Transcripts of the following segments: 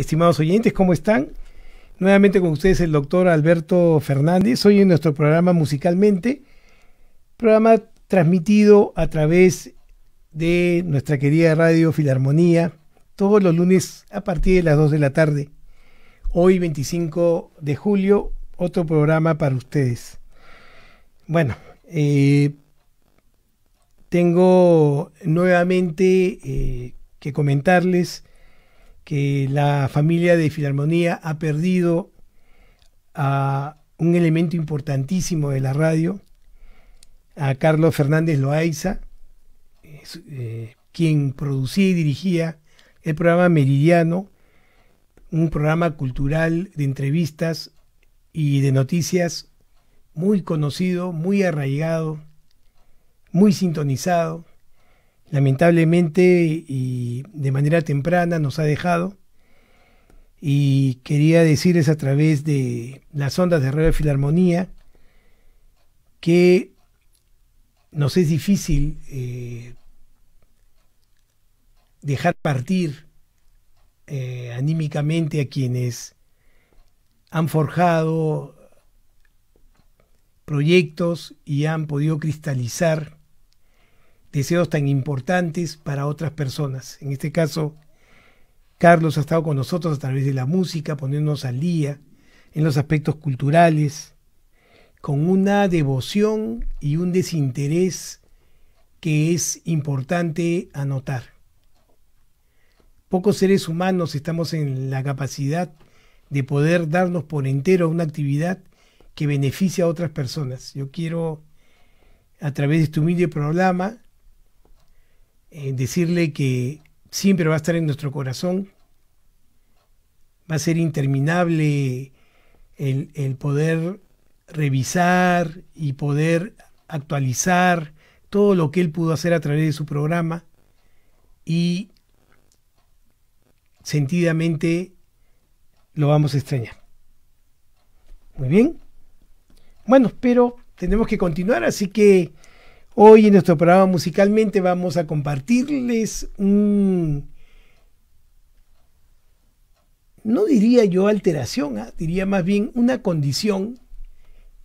estimados oyentes, ¿cómo están? Nuevamente con ustedes el doctor Alberto Fernández, hoy en nuestro programa Musicalmente, programa transmitido a través de nuestra querida radio Filarmonía, todos los lunes a partir de las 2 de la tarde. Hoy 25 de julio, otro programa para ustedes. Bueno, eh, tengo nuevamente eh, que comentarles que la familia de Filarmonía ha perdido a un elemento importantísimo de la radio, a Carlos Fernández Loaiza, eh, quien producía y dirigía el programa Meridiano, un programa cultural de entrevistas y de noticias muy conocido, muy arraigado, muy sintonizado lamentablemente y de manera temprana nos ha dejado. Y quería decirles a través de las ondas de Radio Filarmonía que nos es difícil eh, dejar partir eh, anímicamente a quienes han forjado proyectos y han podido cristalizar deseos tan importantes para otras personas. En este caso, Carlos ha estado con nosotros a través de la música, poniéndonos al día en los aspectos culturales, con una devoción y un desinterés que es importante anotar. Pocos seres humanos estamos en la capacidad de poder darnos por entero a una actividad que beneficia a otras personas. Yo quiero, a través de este humilde programa, eh, decirle que siempre va a estar en nuestro corazón. Va a ser interminable el, el poder revisar y poder actualizar todo lo que él pudo hacer a través de su programa y sentidamente lo vamos a extrañar. Muy bien. Bueno, pero tenemos que continuar, así que Hoy en nuestro programa musicalmente vamos a compartirles un... No diría yo alteración, ¿ah? diría más bien una condición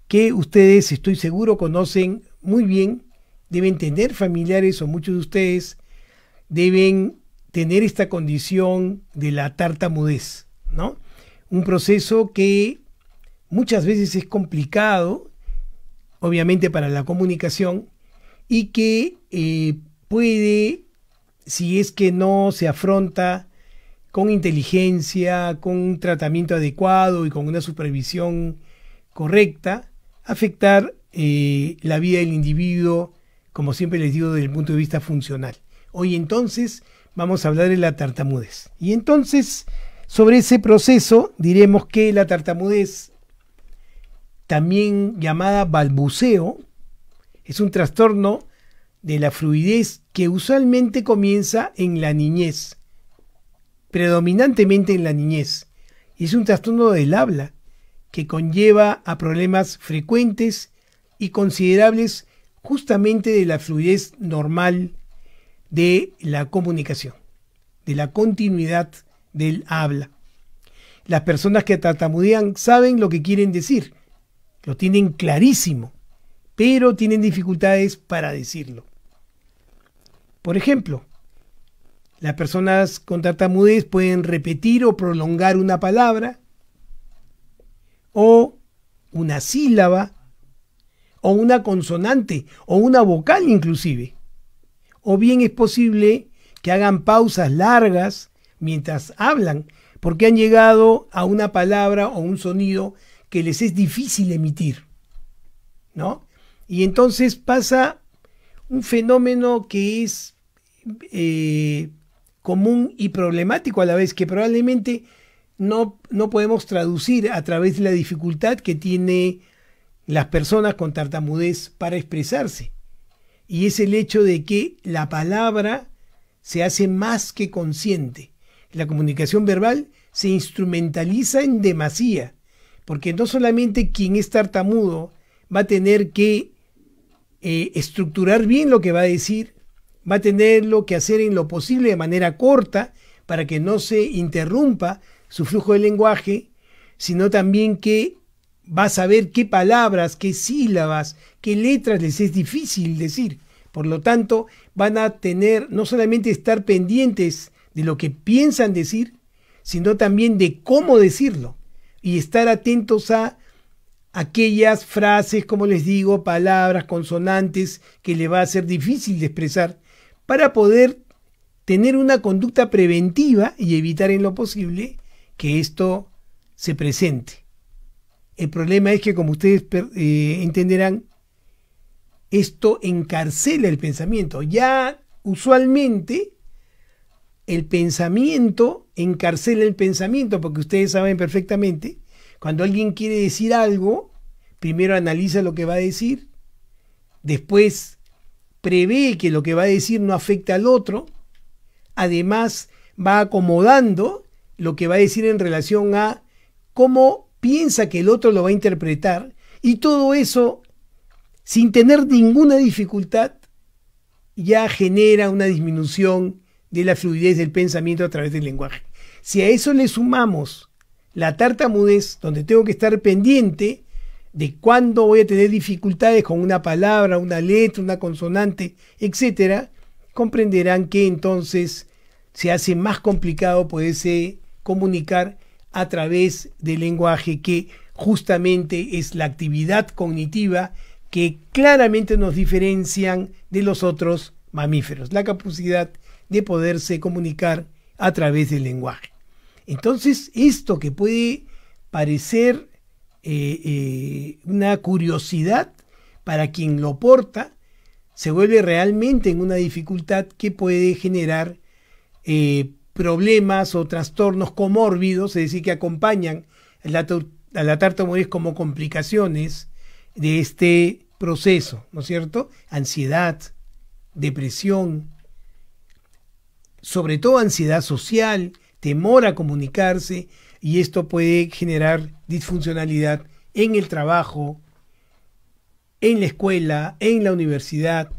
que ustedes, estoy seguro, conocen muy bien, deben tener familiares o muchos de ustedes deben tener esta condición de la tartamudez, ¿no? Un proceso que muchas veces es complicado, obviamente para la comunicación, y que eh, puede, si es que no se afronta con inteligencia, con un tratamiento adecuado y con una supervisión correcta, afectar eh, la vida del individuo, como siempre les digo, desde el punto de vista funcional. Hoy entonces vamos a hablar de la tartamudez. Y entonces, sobre ese proceso, diremos que la tartamudez, también llamada balbuceo, es un trastorno de la fluidez que usualmente comienza en la niñez, predominantemente en la niñez. Es un trastorno del habla que conlleva a problemas frecuentes y considerables justamente de la fluidez normal de la comunicación, de la continuidad del habla. Las personas que tartamudean saben lo que quieren decir, lo tienen clarísimo, pero tienen dificultades para decirlo. Por ejemplo, las personas con tartamudez pueden repetir o prolongar una palabra o una sílaba o una consonante o una vocal inclusive. O bien es posible que hagan pausas largas mientras hablan porque han llegado a una palabra o un sonido que les es difícil emitir. ¿No? Y entonces pasa un fenómeno que es eh, común y problemático a la vez, que probablemente no, no podemos traducir a través de la dificultad que tiene las personas con tartamudez para expresarse. Y es el hecho de que la palabra se hace más que consciente. La comunicación verbal se instrumentaliza en demasía, porque no solamente quien es tartamudo va a tener que eh, estructurar bien lo que va a decir, va a lo que hacer en lo posible de manera corta para que no se interrumpa su flujo de lenguaje, sino también que va a saber qué palabras, qué sílabas, qué letras les es difícil decir. Por lo tanto, van a tener no solamente estar pendientes de lo que piensan decir, sino también de cómo decirlo y estar atentos a aquellas frases, como les digo, palabras, consonantes que le va a ser difícil de expresar para poder tener una conducta preventiva y evitar en lo posible que esto se presente. El problema es que, como ustedes eh, entenderán, esto encarcela el pensamiento. Ya usualmente el pensamiento encarcela el pensamiento, porque ustedes saben perfectamente cuando alguien quiere decir algo, primero analiza lo que va a decir, después prevé que lo que va a decir no afecta al otro, además va acomodando lo que va a decir en relación a cómo piensa que el otro lo va a interpretar y todo eso sin tener ninguna dificultad ya genera una disminución de la fluidez del pensamiento a través del lenguaje. Si a eso le sumamos la tartamudez, donde tengo que estar pendiente de cuándo voy a tener dificultades con una palabra, una letra, una consonante, etcétera, comprenderán que entonces se hace más complicado poderse comunicar a través del lenguaje que justamente es la actividad cognitiva que claramente nos diferencian de los otros mamíferos, la capacidad de poderse comunicar a través del lenguaje. Entonces, esto que puede parecer eh, eh, una curiosidad para quien lo porta, se vuelve realmente en una dificultad que puede generar eh, problemas o trastornos comórbidos, es decir, que acompañan a la, a como complicaciones de este proceso, ¿no es cierto? Ansiedad, depresión, sobre todo ansiedad social, temor a comunicarse y esto puede generar disfuncionalidad en el trabajo, en la escuela, en la universidad,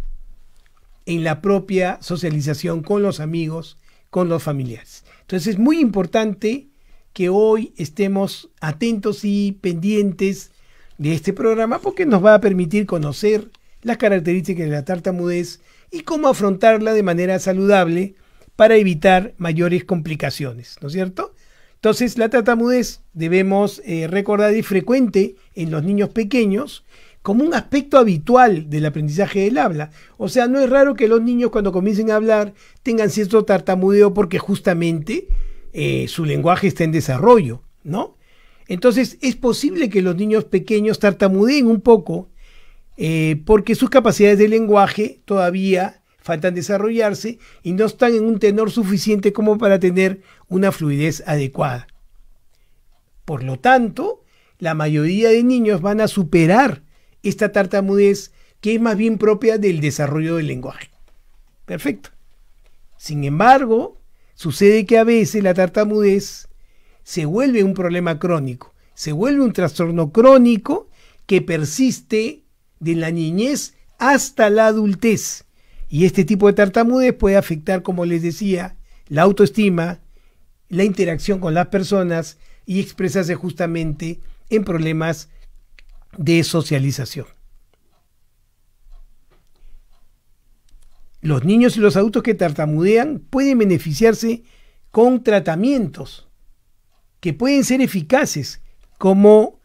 en la propia socialización con los amigos, con los familiares. Entonces es muy importante que hoy estemos atentos y pendientes de este programa porque nos va a permitir conocer las características de la tartamudez y cómo afrontarla de manera saludable para evitar mayores complicaciones, ¿no es cierto? Entonces, la tartamudez debemos eh, recordar es frecuente en los niños pequeños como un aspecto habitual del aprendizaje del habla. O sea, no es raro que los niños cuando comiencen a hablar tengan cierto tartamudeo porque justamente eh, su lenguaje está en desarrollo, ¿no? Entonces, es posible que los niños pequeños tartamudeen un poco eh, porque sus capacidades de lenguaje todavía faltan desarrollarse y no están en un tenor suficiente como para tener una fluidez adecuada. Por lo tanto, la mayoría de niños van a superar esta tartamudez que es más bien propia del desarrollo del lenguaje. Perfecto. Sin embargo, sucede que a veces la tartamudez se vuelve un problema crónico, se vuelve un trastorno crónico que persiste de la niñez hasta la adultez y este tipo de tartamudez puede afectar, como les decía, la autoestima, la interacción con las personas y expresarse justamente en problemas de socialización. Los niños y los adultos que tartamudean pueden beneficiarse con tratamientos que pueden ser eficaces, como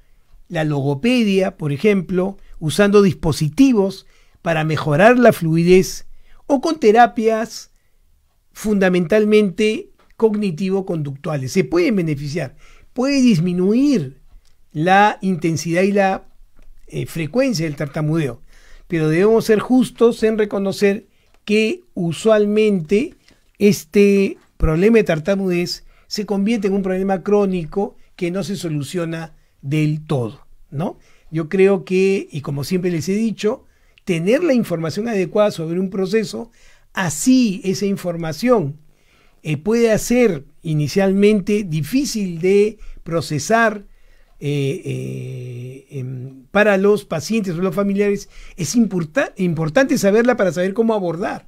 la logopedia, por ejemplo, usando dispositivos para mejorar la fluidez o con terapias fundamentalmente cognitivo-conductuales. Se pueden beneficiar, puede disminuir la intensidad y la eh, frecuencia del tartamudeo, pero debemos ser justos en reconocer que usualmente este problema de tartamudez se convierte en un problema crónico que no se soluciona del todo, ¿no? Yo creo que, y como siempre les he dicho, tener la información adecuada sobre un proceso, así esa información eh, puede ser inicialmente difícil de procesar eh, eh, em, para los pacientes o los familiares, es importante saberla para saber cómo abordar,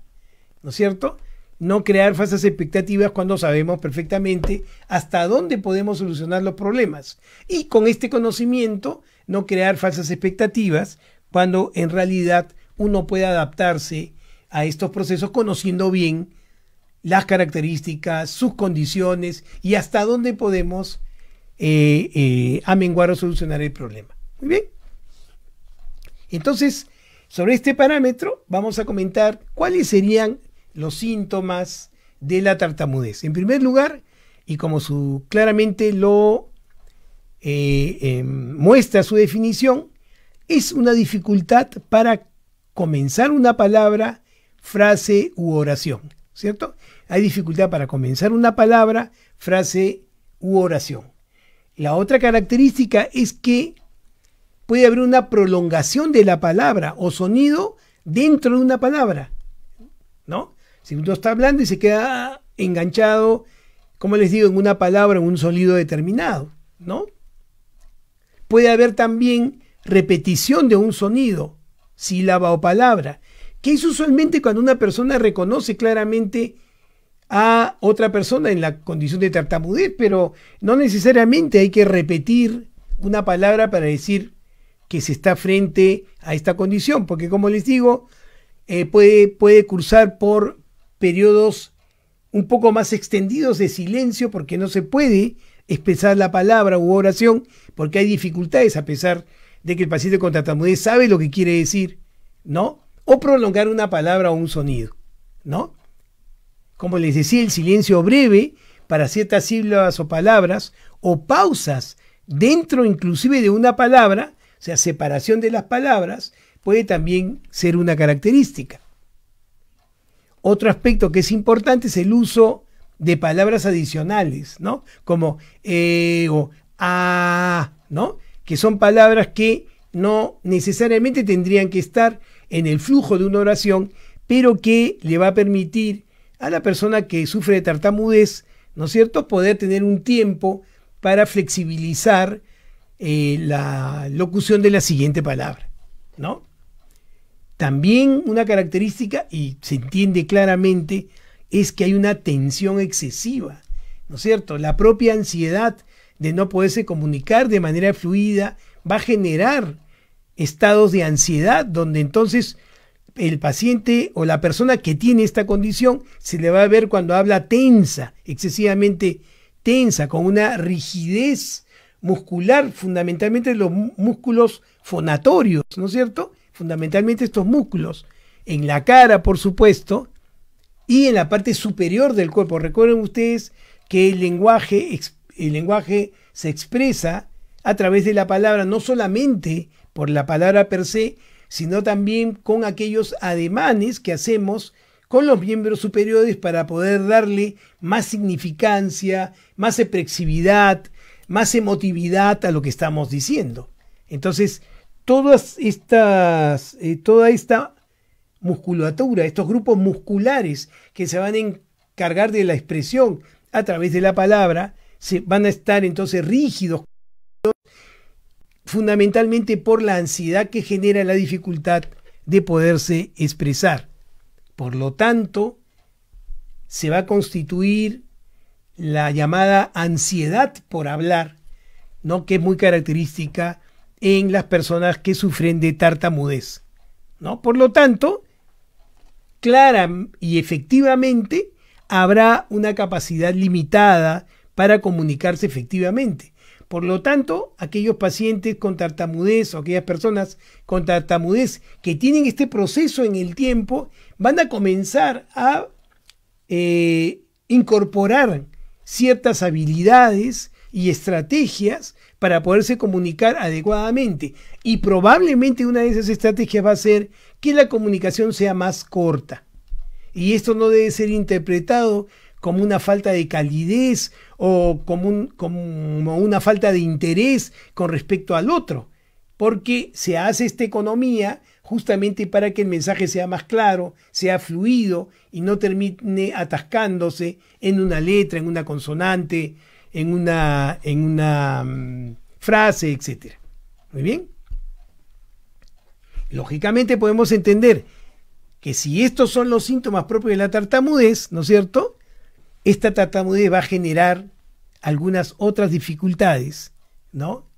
¿no es cierto? No crear falsas expectativas cuando sabemos perfectamente hasta dónde podemos solucionar los problemas. Y con este conocimiento, no crear falsas expectativas cuando en realidad uno puede adaptarse a estos procesos conociendo bien las características, sus condiciones y hasta dónde podemos eh, eh, amenguar o solucionar el problema. Muy bien. Entonces, sobre este parámetro vamos a comentar cuáles serían los síntomas de la tartamudez. En primer lugar, y como su, claramente lo eh, muestra su definición, es una dificultad para comenzar una palabra, frase u oración, ¿cierto? Hay dificultad para comenzar una palabra, frase u oración. La otra característica es que puede haber una prolongación de la palabra o sonido dentro de una palabra, ¿no? Si uno está hablando y se queda enganchado, como les digo, en una palabra, en un sonido determinado, ¿no? Puede haber también repetición de un sonido, sílaba o palabra, que es usualmente cuando una persona reconoce claramente a otra persona en la condición de tartamudez, pero no necesariamente hay que repetir una palabra para decir que se está frente a esta condición, porque como les digo, eh, puede, puede cursar por periodos un poco más extendidos de silencio porque no se puede expresar la palabra u oración porque hay dificultades a pesar de de que el paciente con tartamudez sabe lo que quiere decir, ¿no? O prolongar una palabra o un sonido, ¿no? Como les decía, el silencio breve para ciertas sílabas o palabras o pausas dentro inclusive de una palabra, o sea, separación de las palabras, puede también ser una característica. Otro aspecto que es importante es el uso de palabras adicionales, ¿no? Como eh, o ah, ¿no? que son palabras que no necesariamente tendrían que estar en el flujo de una oración, pero que le va a permitir a la persona que sufre de tartamudez, ¿no es cierto?, poder tener un tiempo para flexibilizar eh, la locución de la siguiente palabra, ¿no? También una característica, y se entiende claramente, es que hay una tensión excesiva, ¿no es cierto? La propia ansiedad de no poderse comunicar de manera fluida, va a generar estados de ansiedad donde entonces el paciente o la persona que tiene esta condición se le va a ver cuando habla tensa, excesivamente tensa, con una rigidez muscular, fundamentalmente los músculos fonatorios, ¿no es cierto? Fundamentalmente estos músculos, en la cara, por supuesto, y en la parte superior del cuerpo. Recuerden ustedes que el lenguaje el lenguaje se expresa a través de la palabra, no solamente por la palabra per se, sino también con aquellos ademanes que hacemos con los miembros superiores para poder darle más significancia, más expresividad, más emotividad a lo que estamos diciendo. Entonces, todas estas, eh, toda esta musculatura, estos grupos musculares que se van a encargar de la expresión a través de la palabra, van a estar entonces rígidos fundamentalmente por la ansiedad que genera la dificultad de poderse expresar. Por lo tanto, se va a constituir la llamada ansiedad por hablar, ¿no? que es muy característica en las personas que sufren de tartamudez. ¿no? Por lo tanto, clara y efectivamente habrá una capacidad limitada para comunicarse efectivamente. Por lo tanto, aquellos pacientes con tartamudez o aquellas personas con tartamudez que tienen este proceso en el tiempo van a comenzar a eh, incorporar ciertas habilidades y estrategias para poderse comunicar adecuadamente. Y probablemente una de esas estrategias va a ser que la comunicación sea más corta. Y esto no debe ser interpretado como una falta de calidez o como, como una falta de interés con respecto al otro, porque se hace esta economía justamente para que el mensaje sea más claro, sea fluido y no termine atascándose en una letra, en una consonante, en una, en una mm, frase, etc. Muy bien. Lógicamente podemos entender que si estos son los síntomas propios de la tartamudez, ¿no es cierto? esta tartamudez va a generar algunas otras dificultades, ¿no?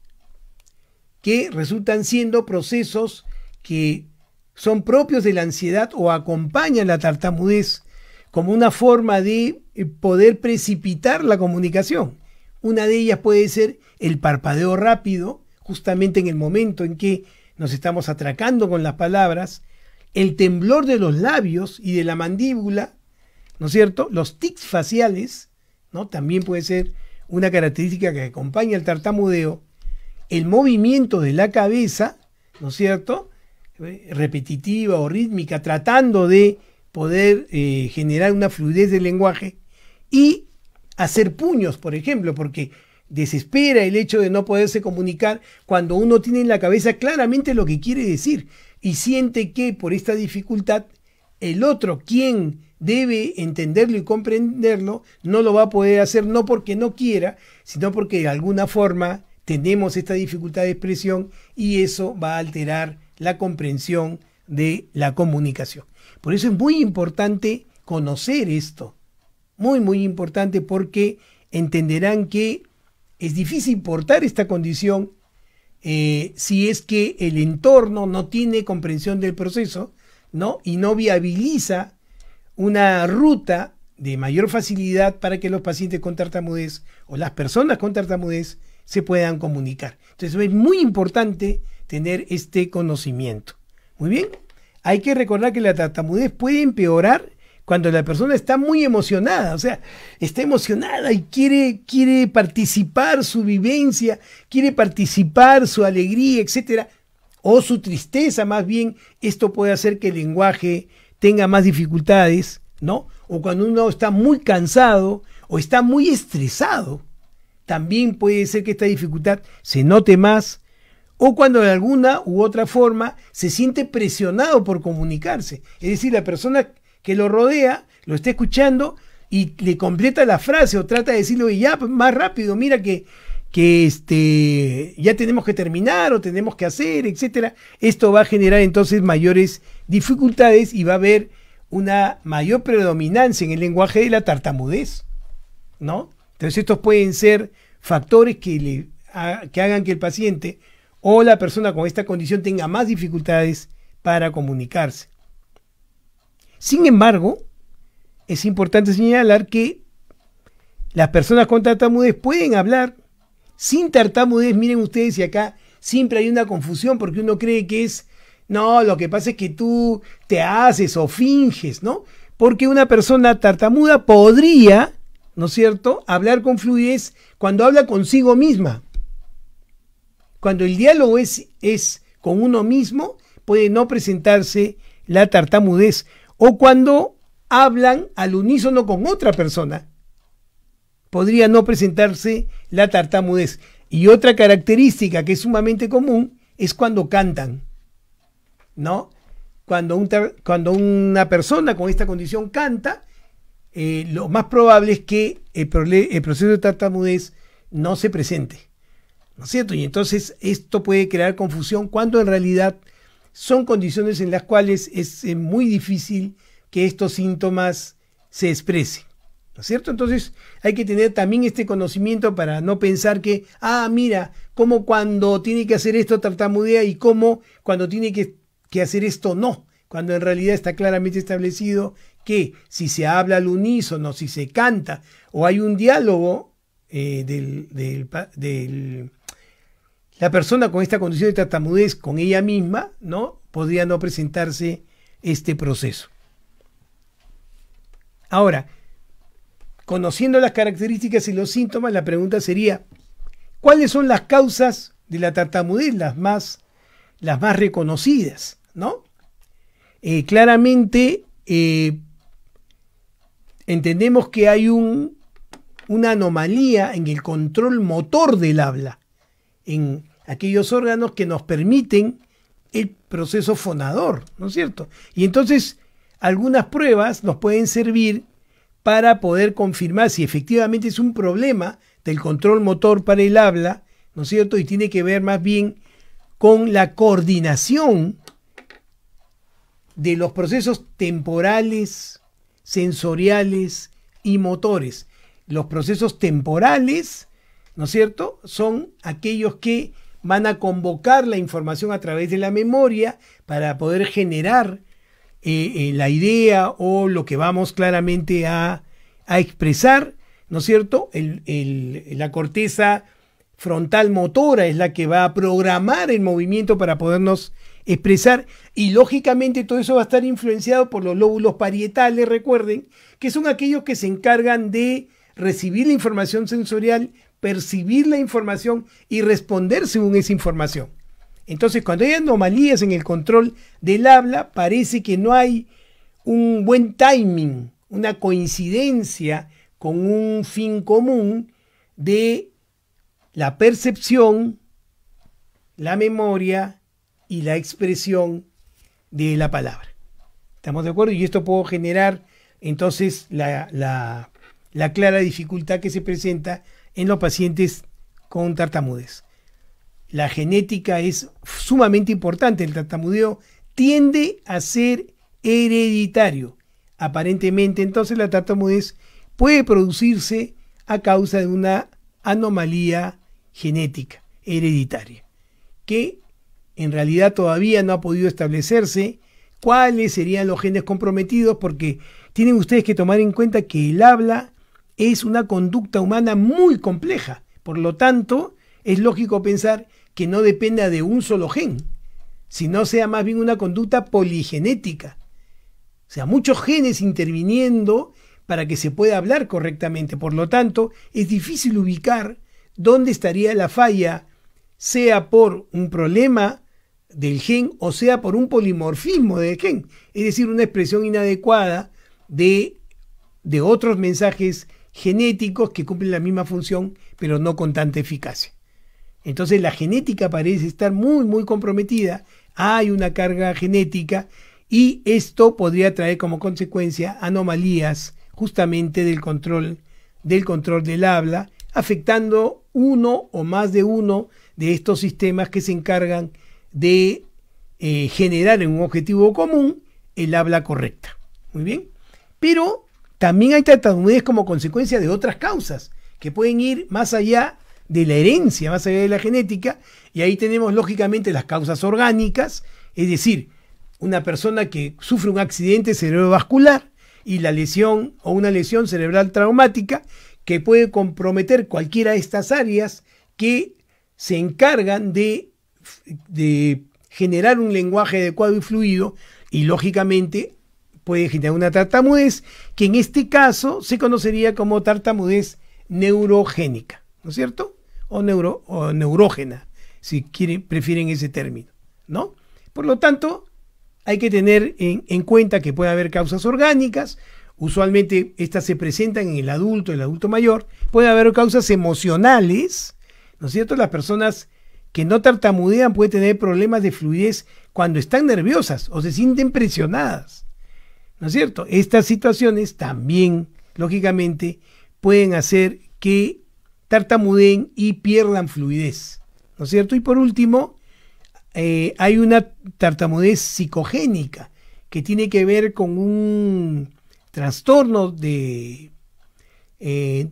Que resultan siendo procesos que son propios de la ansiedad o acompañan la tartamudez como una forma de eh, poder precipitar la comunicación. Una de ellas puede ser el parpadeo rápido, justamente en el momento en que nos estamos atracando con las palabras, el temblor de los labios y de la mandíbula, ¿no es cierto? Los tics faciales, ¿no? También puede ser una característica que acompaña al tartamudeo. El movimiento de la cabeza, ¿no es cierto? Eh, repetitiva o rítmica, tratando de poder eh, generar una fluidez del lenguaje y hacer puños, por ejemplo, porque desespera el hecho de no poderse comunicar cuando uno tiene en la cabeza claramente lo que quiere decir y siente que por esta dificultad el otro quien debe entenderlo y comprenderlo, no lo va a poder hacer no porque no quiera, sino porque de alguna forma tenemos esta dificultad de expresión y eso va a alterar la comprensión de la comunicación. Por eso es muy importante conocer esto, muy, muy importante porque entenderán que es difícil portar esta condición eh, si es que el entorno no tiene comprensión del proceso y no viabiliza una ruta de mayor facilidad para que los pacientes con tartamudez o las personas con tartamudez se puedan comunicar. Entonces es muy importante tener este conocimiento. Muy bien, hay que recordar que la tartamudez puede empeorar cuando la persona está muy emocionada, o sea, está emocionada y quiere, quiere participar su vivencia, quiere participar su alegría, etcétera o su tristeza más bien, esto puede hacer que el lenguaje tenga más dificultades, ¿no? O cuando uno está muy cansado o está muy estresado, también puede ser que esta dificultad se note más, o cuando de alguna u otra forma se siente presionado por comunicarse. Es decir, la persona que lo rodea lo está escuchando y le completa la frase o trata de decirlo y ya pues, más rápido, mira que que este, ya tenemos que terminar o tenemos que hacer, etcétera. Esto va a generar entonces mayores dificultades y va a haber una mayor predominancia en el lenguaje de la tartamudez, ¿no? Entonces estos pueden ser factores que, le, que hagan que el paciente o la persona con esta condición tenga más dificultades para comunicarse. Sin embargo, es importante señalar que las personas con tartamudez pueden hablar sin tartamudez, miren ustedes, y acá siempre hay una confusión porque uno cree que es, no, lo que pasa es que tú te haces o finges, ¿no? Porque una persona tartamuda podría, ¿no es cierto?, hablar con fluidez cuando habla consigo misma. Cuando el diálogo es, es con uno mismo, puede no presentarse la tartamudez. O cuando hablan al unísono con otra persona podría no presentarse la tartamudez. Y otra característica que es sumamente común es cuando cantan, ¿no? Cuando, una persona con esta condición canta, eh, lo más probable es que el, proceso de tartamudez no se presente, ¿no cierto? Y entonces esto puede crear confusión cuando en realidad son condiciones en las cuales es muy difícil que estos síntomas se expresen es cierto? Entonces hay que tener también este conocimiento para no pensar que, ah, mira, cómo cuando tiene que hacer esto tartamudea y cómo cuando tiene que, hacer esto no, cuando en realidad está claramente establecido que si se habla al unísono, si se canta o hay un diálogo eh, de la persona con esta condición de tartamudez con ella misma, ¿no? Podría no presentarse este proceso. Ahora, Conociendo las características y los síntomas, la pregunta sería, ¿cuáles son las causas de la tartamudez, las más, las más reconocidas? ¿no? Eh, claramente eh, entendemos que hay un, una anomalía en el control motor del habla, en aquellos órganos que nos permiten el proceso fonador, ¿no es cierto? Y entonces algunas pruebas nos pueden servir para poder confirmar si efectivamente es un problema del control motor para el habla, ¿no es cierto? Y tiene que ver más bien con la coordinación de los procesos temporales, sensoriales y motores. Los procesos temporales, ¿no es cierto?, son aquellos que van a convocar la información a través de la memoria para poder generar eh, eh, la idea o lo que vamos claramente a, expresar, ¿no es cierto? la corteza frontal motora es la que va a programar el movimiento para podernos expresar y lógicamente todo eso va a estar influenciado por los lóbulos parietales, recuerden, que son aquellos que se encargan de recibir la información sensorial, percibir la información y responder según esa información. Entonces, cuando hay anomalías en el control del habla, parece que no hay un buen timing, una coincidencia con un fin común de la percepción, la memoria y la expresión de la palabra. ¿Estamos de acuerdo? Y esto puede generar entonces la, clara dificultad que se presenta en los pacientes con tartamudez la genética es sumamente importante. El tartamudeo tiende a ser hereditario. Aparentemente, entonces la tartamudez puede producirse a causa de una anomalía genética hereditaria, que en realidad todavía no ha podido establecerse cuáles serían los genes comprometidos, porque tienen ustedes que tomar en cuenta que el habla es una conducta humana muy compleja. Por lo tanto, es lógico pensar que no dependa de un solo gen, sino sea más bien una conducta poligenética. O sea, muchos genes interviniendo para que se pueda hablar correctamente. Por lo tanto, es difícil ubicar dónde estaría la falla, sea por un problema del gen o sea por un polimorfismo del gen, es decir, una expresión inadecuada de, de otros mensajes genéticos que cumplen la misma función pero no con tanta eficacia. Entonces la genética parece estar muy, muy comprometida. Hay una carga genética y esto podría traer como consecuencia anomalías justamente del control del control del habla, afectando uno o más de uno de estos sistemas que se encargan de eh, generar en un objetivo común el habla correcta. Muy bien. Pero también hay tartamudez como consecuencia de otras causas que pueden ir más allá de la herencia más allá de la genética, y ahí tenemos lógicamente las causas orgánicas, es decir, una persona que sufre un accidente cerebrovascular y la lesión o una lesión cerebral traumática que puede comprometer cualquiera de estas áreas que se encargan de, de generar un lenguaje adecuado y fluido y lógicamente puede generar una tartamudez que en este caso se conocería como tartamudez neurogénica, ¿no es cierto? o, neuro, neurógena, si prefieren ese término, ¿no? Por lo tanto, hay que tener en, cuenta que puede haber causas orgánicas, usualmente estas se presentan en el adulto, el adulto mayor, puede haber causas emocionales, ¿no es cierto? Las personas que no tartamudean pueden tener problemas de fluidez cuando están nerviosas o se sienten presionadas, ¿no es cierto? Estas situaciones también, lógicamente, pueden hacer que tartamudeen y pierdan fluidez. ¿No es cierto? Y por último, eh, hay una tartamudez psicogénica que tiene que ver con un trastorno de, eh,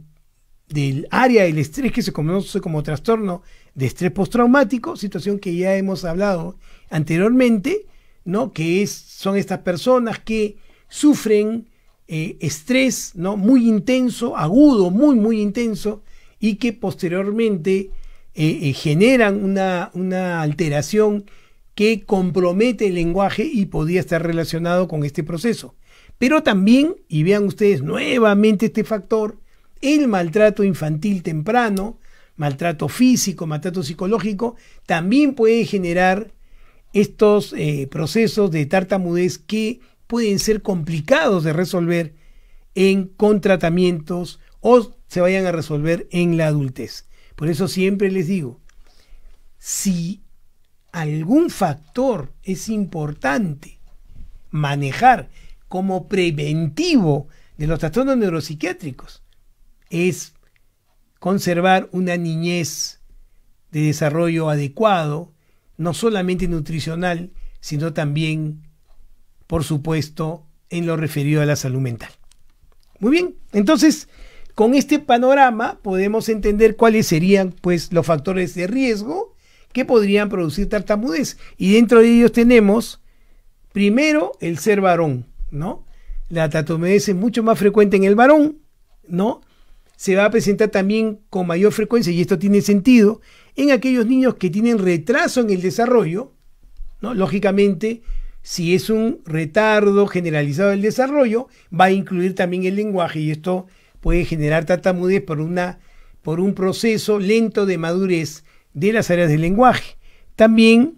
del área del estrés que se conoce como trastorno de estrés postraumático, situación que ya hemos hablado anteriormente, ¿no? que es, son estas personas que sufren eh, estrés ¿no? muy intenso, agudo, muy, muy intenso, y que posteriormente eh, eh, generan una, una alteración que compromete el lenguaje y podría estar relacionado con este proceso. Pero también, y vean ustedes nuevamente este factor, el maltrato infantil temprano, maltrato físico, maltrato psicológico, también puede generar estos eh, procesos de tartamudez que pueden ser complicados de resolver en, con tratamientos se vayan a resolver en la adultez. Por eso siempre les digo, si algún factor es importante manejar como preventivo de los trastornos neuropsiquiátricos, es conservar una niñez de desarrollo adecuado, no solamente nutricional, sino también, por supuesto, en lo referido a la salud mental. Muy bien, entonces con este panorama podemos entender cuáles serían pues, los factores de riesgo que podrían producir tartamudez. Y dentro de ellos tenemos, primero, el ser varón, ¿no? La tartamudez es mucho más frecuente en el varón, ¿no? Se va a presentar también con mayor frecuencia, y esto tiene sentido, en aquellos niños que tienen retraso en el desarrollo, ¿no? Lógicamente, si es un retardo generalizado del desarrollo, va a incluir también el lenguaje y esto puede generar tartamudez por, una, por un proceso lento de madurez de las áreas del lenguaje. También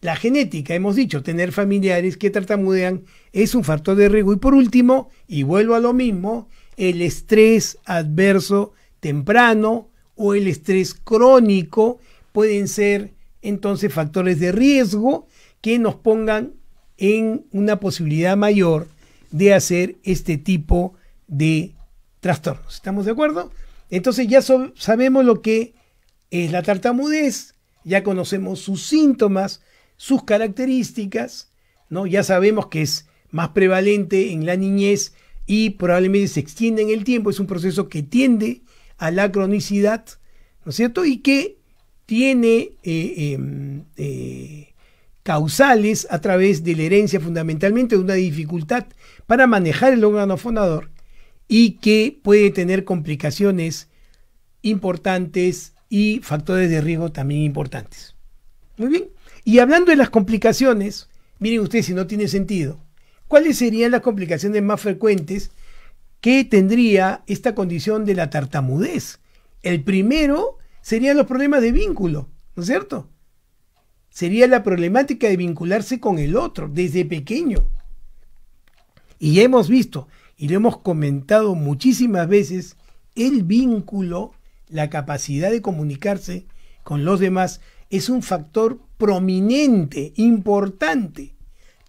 la genética, hemos dicho, tener familiares que tartamudean es un factor de riesgo. Y por último, y vuelvo a lo mismo, el estrés adverso temprano o el estrés crónico pueden ser entonces factores de riesgo que nos pongan en una posibilidad mayor de hacer este tipo de ¿Estamos de acuerdo? Entonces ya sabemos lo que es la tartamudez, ya conocemos sus síntomas, sus características, ¿no? ya sabemos que es más prevalente en la niñez y probablemente se extiende en el tiempo, es un proceso que tiende a la cronicidad, ¿no es cierto? Y que tiene eh, em, eh, causales a través de la herencia fundamentalmente de una dificultad para manejar el órgano fonador y que puede tener complicaciones importantes y factores de riesgo también importantes. Muy bien. Y hablando de las complicaciones, miren ustedes si no tiene sentido, ¿cuáles serían las complicaciones más frecuentes que tendría esta condición de la tartamudez? El primero serían los problemas de vínculo, ¿no es cierto? Sería la problemática de vincularse con el otro desde pequeño. Y ya hemos visto, y lo hemos comentado muchísimas veces, el vínculo, la capacidad de comunicarse con los demás, es un factor prominente, importante,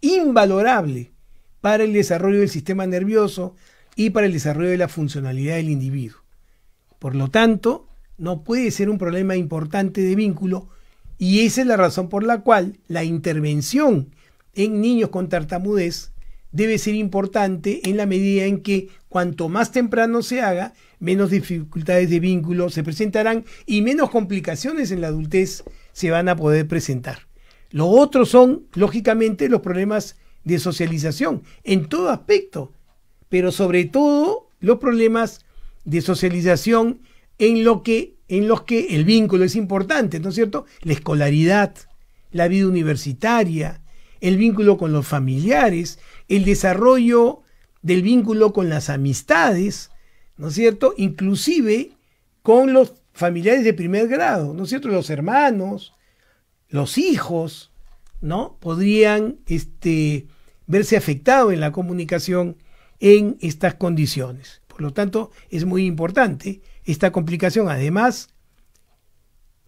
invalorable para el desarrollo del sistema nervioso y para el desarrollo de la funcionalidad del individuo. Por lo tanto, no puede ser un problema importante de vínculo y esa es la razón por la cual la intervención en niños con tartamudez debe ser importante en la medida en que cuanto más temprano se haga, menos dificultades de vínculo se presentarán y menos complicaciones en la adultez se van a poder presentar. Lo otro son, lógicamente, los problemas de socialización en todo aspecto, pero sobre todo los problemas de socialización en, lo que, en los que el vínculo es importante, ¿no es cierto? La escolaridad, la vida universitaria, el vínculo con los familiares, el desarrollo del vínculo con las amistades, ¿no es cierto? Inclusive con los familiares de primer grado, ¿no es cierto? Los hermanos, los hijos, ¿no? Podrían este, verse afectados en la comunicación en estas condiciones. Por lo tanto, es muy importante esta complicación. Además,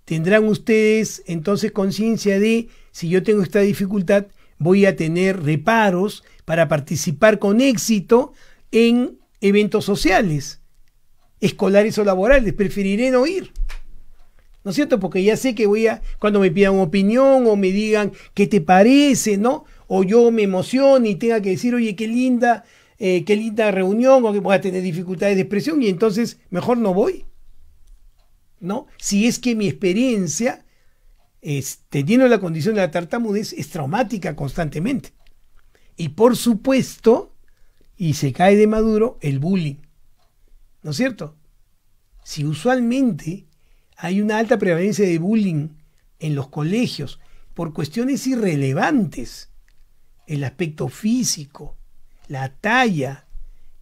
tendrán ustedes entonces conciencia de si yo tengo esta dificultad, voy a tener reparos para participar con éxito en eventos sociales, escolares o laborales. Preferiré no ir. ¿No es cierto? Porque ya sé que voy a, cuando me pidan opinión o me digan qué te parece, ¿no? O yo me emociono y tenga que decir, oye, qué linda, eh, qué linda reunión, o que voy a tener dificultades de expresión y entonces mejor no voy. ¿No? Si es que mi experiencia teniendo este, la condición de la tartamudez es traumática constantemente. Y por supuesto, y se cae de maduro, el bullying. ¿No es cierto? Si usualmente hay una alta prevalencia de bullying en los colegios por cuestiones irrelevantes, el aspecto físico, la talla,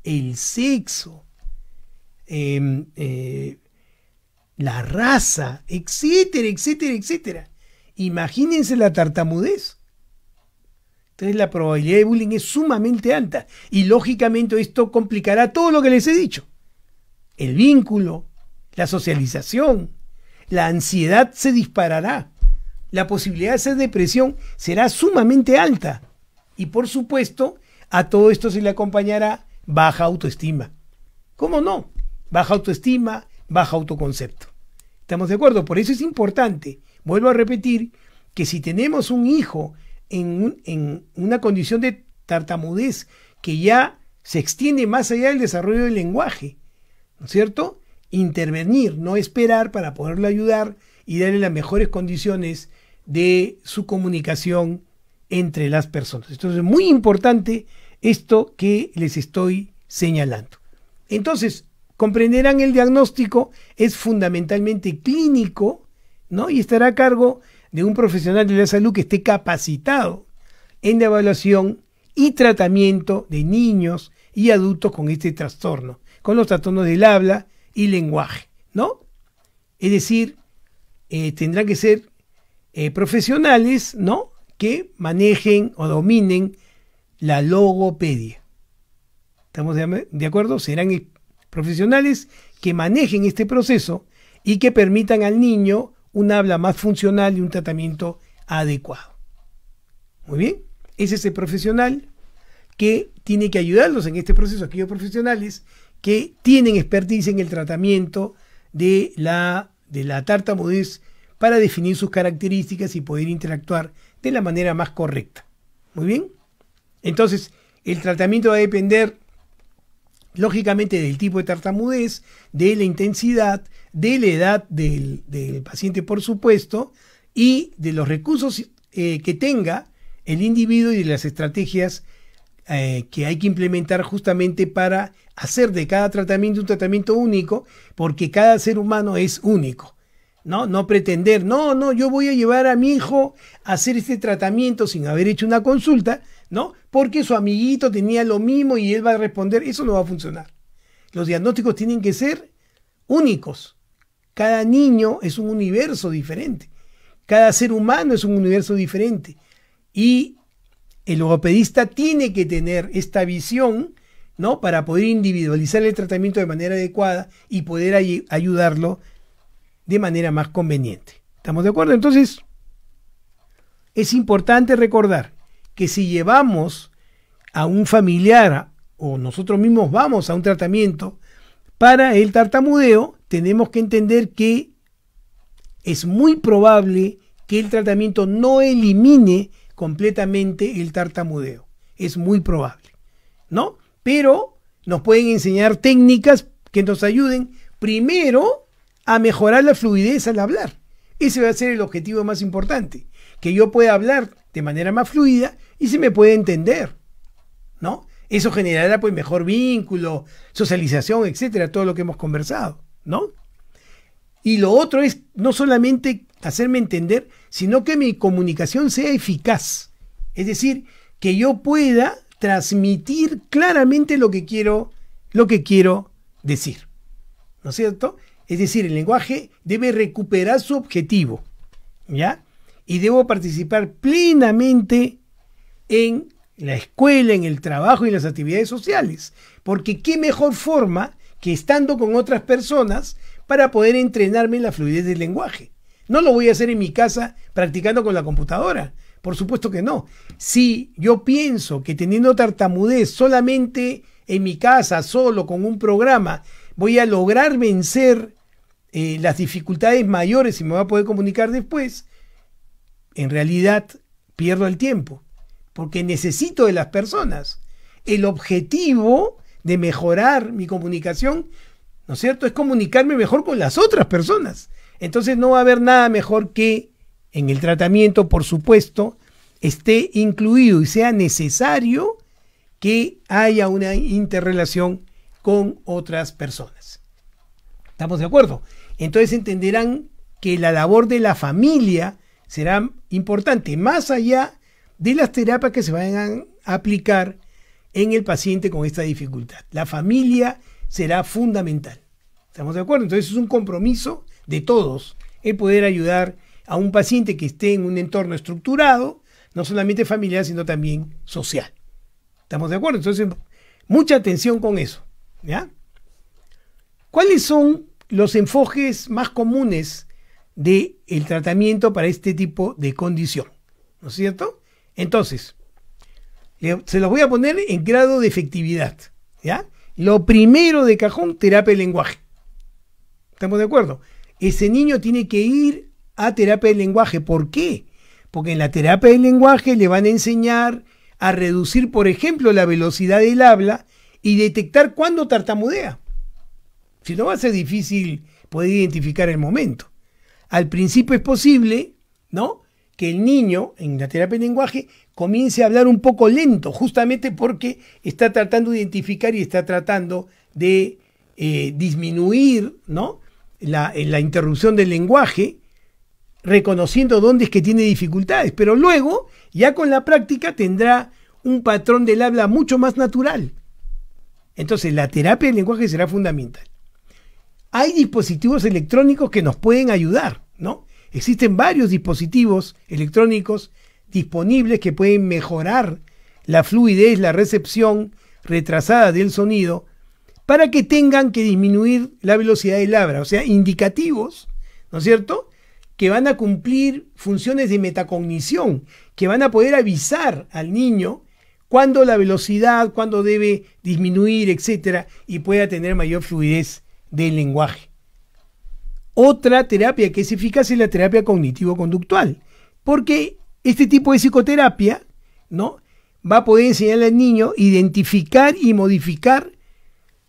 el sexo, em, eh, la raza, etcétera, etcétera, etcétera. Imagínense la tartamudez. Entonces la probabilidad de bullying es sumamente alta y lógicamente esto complicará todo lo que les he dicho. El vínculo, la socialización, la ansiedad se disparará, la posibilidad de hacer depresión será sumamente alta y por supuesto a todo esto se le acompañará baja autoestima. ¿Cómo no? Baja autoestima, baja autoconcepto. ¿Estamos de acuerdo? Por eso es importante Vuelvo a repetir que si tenemos un hijo en, una condición de tartamudez que ya se extiende más allá del desarrollo del lenguaje, ¿no es cierto? Intervenir, no esperar para poderlo ayudar y darle las mejores condiciones de su comunicación entre las personas. Entonces es muy importante esto que les estoy señalando. Entonces, comprenderán el diagnóstico es fundamentalmente clínico, y estará a cargo de un profesional de la salud que esté capacitado en la evaluación y tratamiento de niños y adultos con este trastorno, con los trastornos del habla y lenguaje, ¿no? Es decir, eh, tendrán que ser eh, profesionales, ¿no? Que manejen o dominen la logopedia. ¿Estamos de acuerdo? Serán eh, profesionales que manejen este proceso y que permitan al niño un habla más funcional y un tratamiento adecuado. Muy bien, es ese profesional que tiene que ayudarlos en este proceso, aquellos profesionales que tienen expertise en el tratamiento de la, de la tartamudez para definir sus características y poder interactuar de la manera más correcta. Muy bien, entonces el tratamiento va a depender lógicamente del tipo de tartamudez, de la intensidad, de la edad del, paciente, por supuesto, y de los recursos eh, que tenga el individuo y de las estrategias eh, que hay que implementar justamente para hacer de cada tratamiento un tratamiento único, porque cada ser humano es único. ¿no? No pretender, no, no, yo voy a llevar a mi hijo a hacer este tratamiento sin haber hecho una consulta, ¿no? Porque su amiguito tenía lo mismo y él va a responder, eso no va a funcionar. Los diagnósticos tienen que ser únicos. Cada niño es un universo diferente. Cada ser humano es un universo diferente. Y el logopedista tiene que tener esta visión, ¿no? Para poder individualizar el tratamiento de manera adecuada y poder ayudarlo de manera más conveniente. ¿Estamos de acuerdo? Entonces, es importante recordar que si llevamos a un familiar o nosotros mismos vamos a un tratamiento para el tartamudeo, tenemos que entender que es muy probable que el tratamiento no elimine completamente el tartamudeo. Es muy probable, ¿no? Pero nos pueden enseñar técnicas que nos ayuden primero a mejorar la fluidez al hablar. Ese va a ser el objetivo más importante, que yo pueda hablar de manera más fluida y se me puede entender, ¿no? Eso generará pues mejor vínculo, socialización, etcétera, todo lo que hemos conversado, ¿no? Y lo otro es no solamente hacerme entender, sino que mi comunicación sea eficaz. Es decir, que yo pueda transmitir claramente lo que quiero, lo que quiero decir. ¿No es cierto? Es decir, el lenguaje debe recuperar su objetivo, ¿ya? y debo participar plenamente en la escuela, en el trabajo y en las actividades sociales. Porque qué mejor forma que estando con otras personas para poder entrenarme en la fluidez del lenguaje. No lo voy a hacer en mi casa practicando con la computadora. Por supuesto que no. Si yo pienso que teniendo tartamudez solamente en mi casa, solo con un programa, voy a lograr vencer eh, las dificultades mayores y me voy a poder comunicar después, en realidad pierdo el tiempo, porque necesito de las personas. El objetivo de mejorar mi comunicación, ¿no es cierto?, es comunicarme mejor con las otras personas. Entonces no va a haber nada mejor que en el tratamiento, por supuesto, esté incluido y sea necesario que haya una interrelación con otras personas. ¿Estamos de acuerdo? Entonces entenderán que la labor de la familia será importante, más allá de las terapias que se vayan a aplicar en el paciente con esta dificultad. La familia será fundamental. ¿Estamos de acuerdo? Entonces es un compromiso de todos el poder ayudar a un paciente que esté en un entorno estructurado, no solamente familiar, sino también social. ¿Estamos de acuerdo? Entonces, mucha atención con eso. ¿Cuáles son los enfoques más comunes del el tratamiento para este tipo de condición. ¿No es cierto? Entonces, se los voy a poner en grado de efectividad. ¿Ya? Lo primero de cajón, terapia del lenguaje. ¿Estamos de acuerdo? Ese niño tiene que ir a terapia del lenguaje. ¿Por qué? Porque en la terapia del lenguaje le van a enseñar a reducir, por ejemplo, la velocidad del habla y detectar cuándo tartamudea. Si no, va a ser difícil poder identificar el momento al principio es posible, ¿no? Que el niño, en la terapia de lenguaje, comience a hablar un poco lento, justamente porque está tratando de identificar y está tratando de eh, disminuir, ¿no? La, eh, la interrupción del lenguaje, reconociendo dónde es que tiene dificultades, pero luego, ya con la práctica, tendrá un patrón del habla mucho más natural. Entonces, la terapia del lenguaje será fundamental. Hay dispositivos electrónicos que nos pueden ayudar. Existen varios dispositivos electrónicos disponibles que pueden mejorar la fluidez, la recepción retrasada del sonido para que tengan que disminuir la velocidad del labra, o sea, indicativos, ¿no es cierto? Que van a cumplir funciones de metacognición, que van a poder avisar al niño cuándo la velocidad, cuándo debe disminuir, etcétera, y pueda tener mayor fluidez del lenguaje. Otra terapia que es eficaz es la terapia cognitivo-conductual, porque este tipo de psicoterapia ¿no? va a poder enseñarle al niño identificar y modificar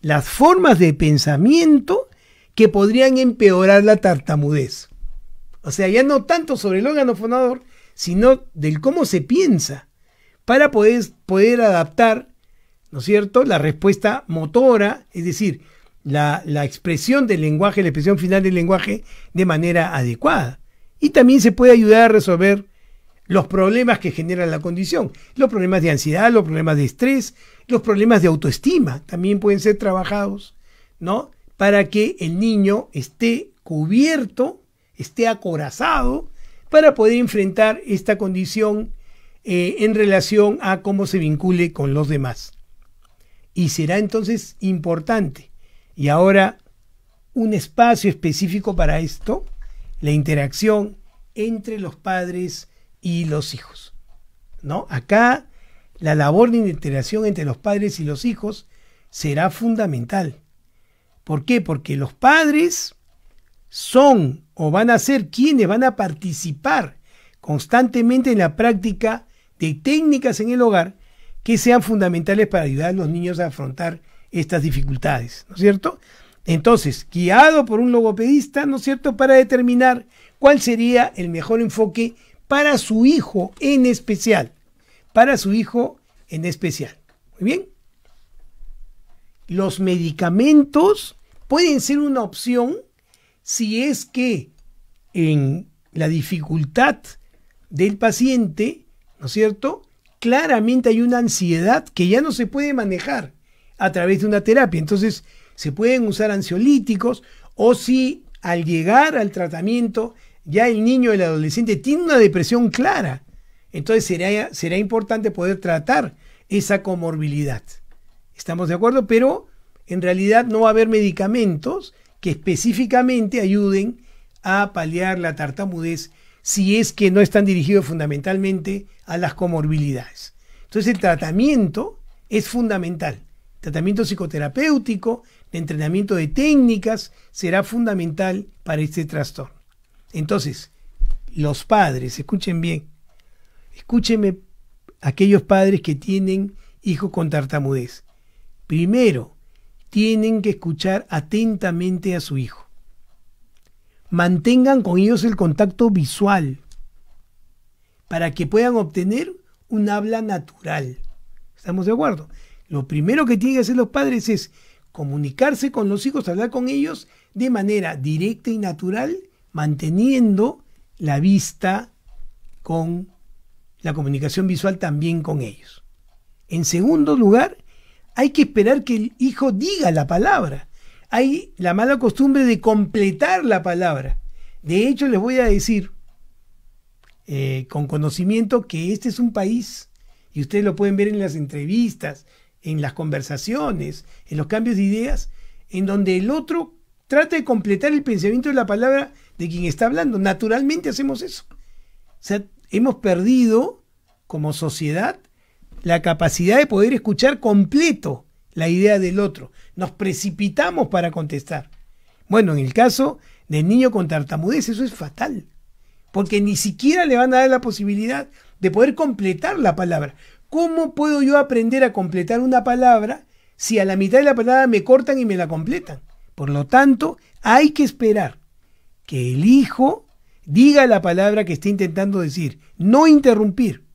las formas de pensamiento que podrían empeorar la tartamudez. O sea, ya no tanto sobre el órgano fonador, sino del cómo se piensa, para poder, poder adaptar, ¿no es cierto?, la respuesta motora, es decir, la, expresión del lenguaje, la expresión final del lenguaje de manera adecuada. Y también se puede ayudar a resolver los problemas que genera la condición, los problemas de ansiedad, los problemas de estrés, los problemas de autoestima, también pueden ser trabajados, ¿no? Para que el niño esté cubierto, esté acorazado, para poder enfrentar esta condición eh, en relación a cómo se vincule con los demás. Y será entonces importante y ahora un espacio específico para esto, la interacción entre los padres y los hijos. ¿No? Acá la labor de interacción entre los padres y los hijos será fundamental. ¿Por qué? Porque los padres son o van a ser quienes van a participar constantemente en la práctica de técnicas en el hogar que sean fundamentales para ayudar a los niños a afrontar estas dificultades, ¿no es cierto? Entonces, guiado por un logopedista, ¿no es cierto?, para determinar cuál sería el mejor enfoque para su hijo en especial, para su hijo en especial. Muy bien. Los medicamentos pueden ser una opción si es que en la dificultad del paciente, ¿no es cierto? Claramente hay una ansiedad que ya no se puede manejar a través de una terapia. Entonces, se pueden usar ansiolíticos o si al llegar al tratamiento ya el niño, o el adolescente, tiene una depresión clara. Entonces será, será importante poder tratar esa comorbilidad. ¿Estamos de acuerdo? Pero en realidad no va a haber medicamentos que específicamente ayuden a paliar la tartamudez si es que no están dirigidos fundamentalmente a las comorbilidades. Entonces el tratamiento es fundamental. Tratamiento psicoterapéutico, entrenamiento de técnicas será fundamental para este trastorno. Entonces, los padres, escuchen bien, escúchenme aquellos padres que tienen hijos con tartamudez. Primero, tienen que escuchar atentamente a su hijo. Mantengan con ellos el contacto visual para que puedan obtener un habla natural. ¿Estamos de acuerdo? Lo primero que tienen que hacer los padres es comunicarse con los hijos, hablar con ellos de manera directa y natural, manteniendo la vista con la comunicación visual también con ellos. En segundo lugar, hay que esperar que el hijo diga la palabra. Hay la mala costumbre de completar la palabra. De hecho, les voy a decir eh, con conocimiento que este es un país, y ustedes lo pueden ver en las entrevistas, en las conversaciones, en los cambios de ideas, en donde el otro trata de completar el pensamiento de la palabra de quien está hablando. Naturalmente hacemos eso. O sea, hemos perdido como sociedad la capacidad de poder escuchar completo la idea del otro. Nos precipitamos para contestar. Bueno, en el caso del niño con tartamudez, eso es fatal, porque ni siquiera le van a dar la posibilidad de poder completar la palabra. ¿Cómo puedo yo aprender a completar una palabra si a la mitad de la palabra me cortan y me la completan? Por lo tanto, hay que esperar que el hijo diga la palabra que está intentando decir, no interrumpir.